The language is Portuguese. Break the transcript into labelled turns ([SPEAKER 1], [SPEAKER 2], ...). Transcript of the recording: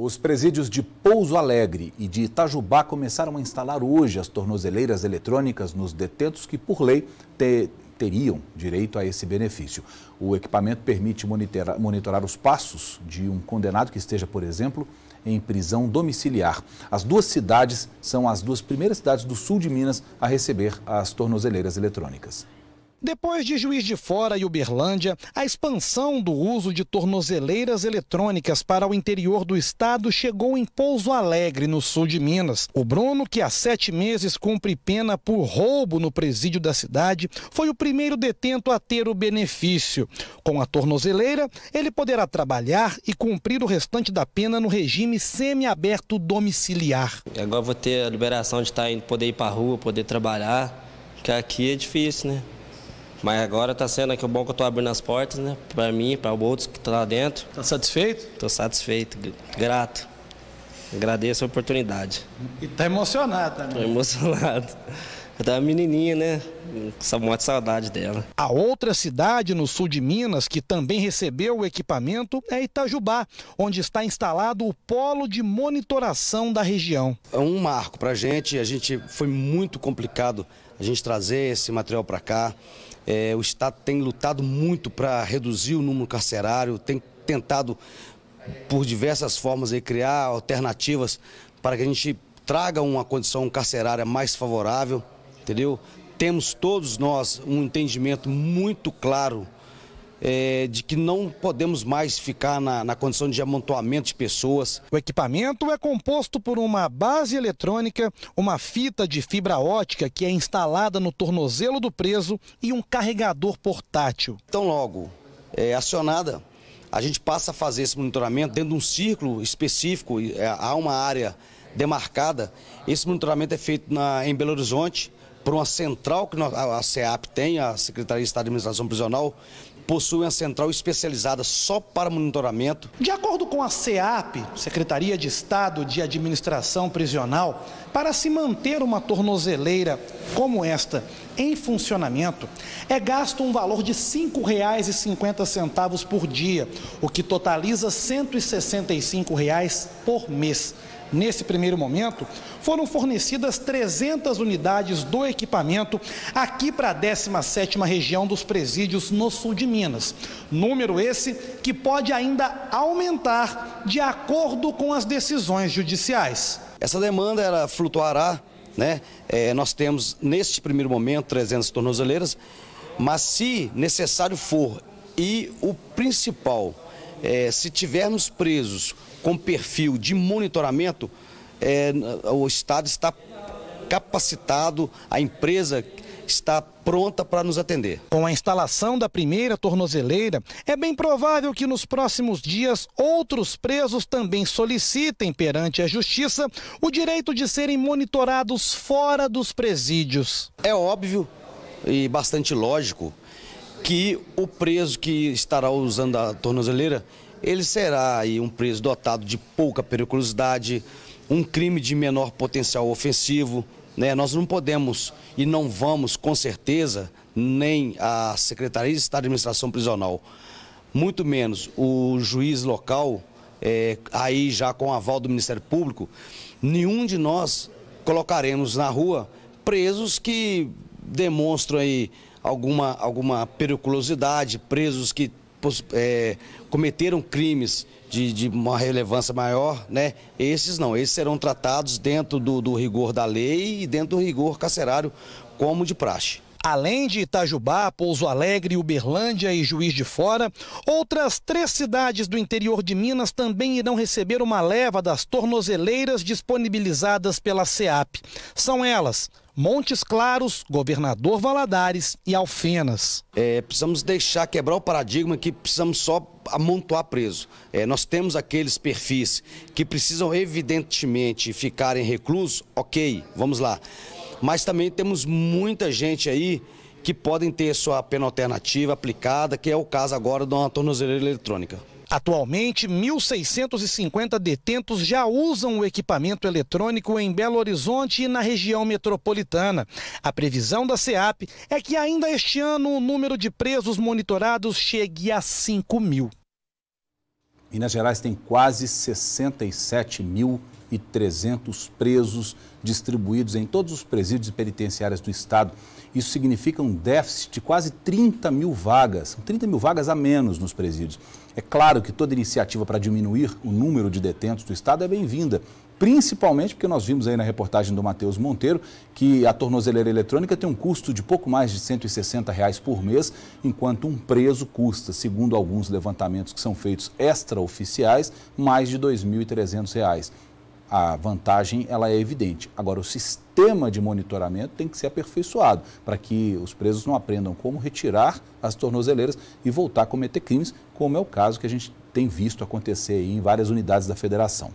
[SPEAKER 1] Os presídios de Pouso Alegre e de Itajubá começaram a instalar hoje as tornozeleiras eletrônicas nos detentos que, por lei, te, teriam direito a esse benefício. O equipamento permite monitorar, monitorar os passos de um condenado que esteja, por exemplo, em prisão domiciliar. As duas cidades são as duas primeiras cidades do sul de Minas a receber as tornozeleiras eletrônicas.
[SPEAKER 2] Depois de Juiz de Fora e Uberlândia, a expansão do uso de tornozeleiras eletrônicas para o interior do estado chegou em Pouso Alegre, no sul de Minas. O Bruno, que há sete meses cumpre pena por roubo no presídio da cidade, foi o primeiro detento a ter o benefício. Com a tornozeleira, ele poderá trabalhar e cumprir o restante da pena no regime semiaberto domiciliar. Agora vou ter a liberação de estar, poder ir para a rua, poder trabalhar, que aqui é difícil, né? Mas agora está sendo que o é bom que eu estou abrindo as portas, né? Para mim, para outros que estão tá lá dentro. Está satisfeito? Estou satisfeito, grato. Agradeço a oportunidade. E está emocionado também. Estou emocionado. Eu tava menininha, né? Com de saudade dela. A outra cidade no sul de Minas que também recebeu o equipamento é Itajubá, onde está instalado o polo de monitoração da região.
[SPEAKER 3] É um marco para a gente. A gente foi muito complicado a gente trazer esse material para cá. É, o Estado tem lutado muito para reduzir o número carcerário, tem tentado por diversas formas aí, criar alternativas para que a gente traga uma condição carcerária mais favorável, entendeu? Temos todos nós um entendimento muito claro é, de que não podemos mais ficar na, na condição de amontoamento de pessoas. O equipamento é composto por uma base eletrônica, uma fita de fibra ótica que é instalada no tornozelo do preso e um carregador portátil. Então, logo é, acionada, a gente passa a fazer esse monitoramento dentro de um círculo específico, é, há uma área demarcada. Esse monitoramento é feito na, em Belo Horizonte por uma central que a SEAP tem, a Secretaria de Estado de Administração Prisional, possui uma central especializada só para monitoramento. De acordo com a SEAP,
[SPEAKER 2] Secretaria de Estado de Administração Prisional, para se manter uma tornozeleira como esta em funcionamento, é gasto um valor de R$ 5,50 por dia, o que totaliza R$ 165 por mês. Nesse primeiro momento, foram fornecidas 300 unidades do equipamento aqui para a 17ª região dos presídios no sul de Minas. Número esse que pode ainda aumentar de acordo
[SPEAKER 3] com as decisões judiciais. Essa demanda ela flutuará, né? É, nós temos neste primeiro momento 300 tornozeleiras, mas se necessário for e o principal, é, se tivermos presos com perfil de monitoramento, é, o Estado está capacitado, a empresa está pronta para nos atender.
[SPEAKER 2] Com a instalação da primeira tornozeleira, é bem provável que nos próximos dias outros presos também solicitem perante a justiça o direito de serem monitorados fora dos
[SPEAKER 3] presídios. É óbvio e bastante lógico que o preso que estará usando a tornozeleira ele será aí um preso dotado de pouca periculosidade, um crime de menor potencial ofensivo. Né? Nós não podemos e não vamos, com certeza, nem a Secretaria de Estado de Administração Prisional, muito menos o juiz local, é, aí já com aval do Ministério Público, nenhum de nós colocaremos na rua presos que demonstram aí alguma, alguma periculosidade, presos que é, cometeram crimes de, de, uma relevância maior, né? Esses não, esses serão tratados dentro do, do rigor da lei e dentro do rigor carcerário, como de praxe.
[SPEAKER 2] Além de Itajubá, Pouso Alegre, Uberlândia e Juiz de Fora, outras três cidades do interior de Minas também irão receber uma leva das tornozeleiras disponibilizadas pela SEAP. São elas
[SPEAKER 3] Montes Claros, Governador Valadares e Alfenas. É, precisamos deixar quebrar o paradigma que precisamos só amontoar preso. É, nós temos aqueles perfis que precisam evidentemente ficarem reclusos, ok, vamos lá. Mas também temos muita gente aí que podem ter sua pena alternativa aplicada, que é o caso agora de uma tornozeleira eletrônica.
[SPEAKER 2] Atualmente, 1.650 detentos já usam o equipamento eletrônico em Belo Horizonte e na região metropolitana. A previsão da SEAP é que ainda este ano o número de presos monitorados chegue a 5 mil.
[SPEAKER 1] Minas Gerais tem quase 67 mil e 300 presos distribuídos em todos os presídios e penitenciárias do Estado. Isso significa um déficit de quase 30 mil vagas, 30 mil vagas a menos nos presídios. É claro que toda iniciativa para diminuir o número de detentos do Estado é bem-vinda, principalmente porque nós vimos aí na reportagem do Matheus Monteiro que a tornozeleira eletrônica tem um custo de pouco mais de 160 reais por mês, enquanto um preso custa, segundo alguns levantamentos que são feitos extraoficiais, mais de 2.300 reais a vantagem ela é evidente. Agora, o sistema de monitoramento tem que ser aperfeiçoado para que os presos não aprendam como retirar as tornozeleiras e voltar a cometer crimes, como é o caso que a gente tem visto acontecer em várias unidades da federação.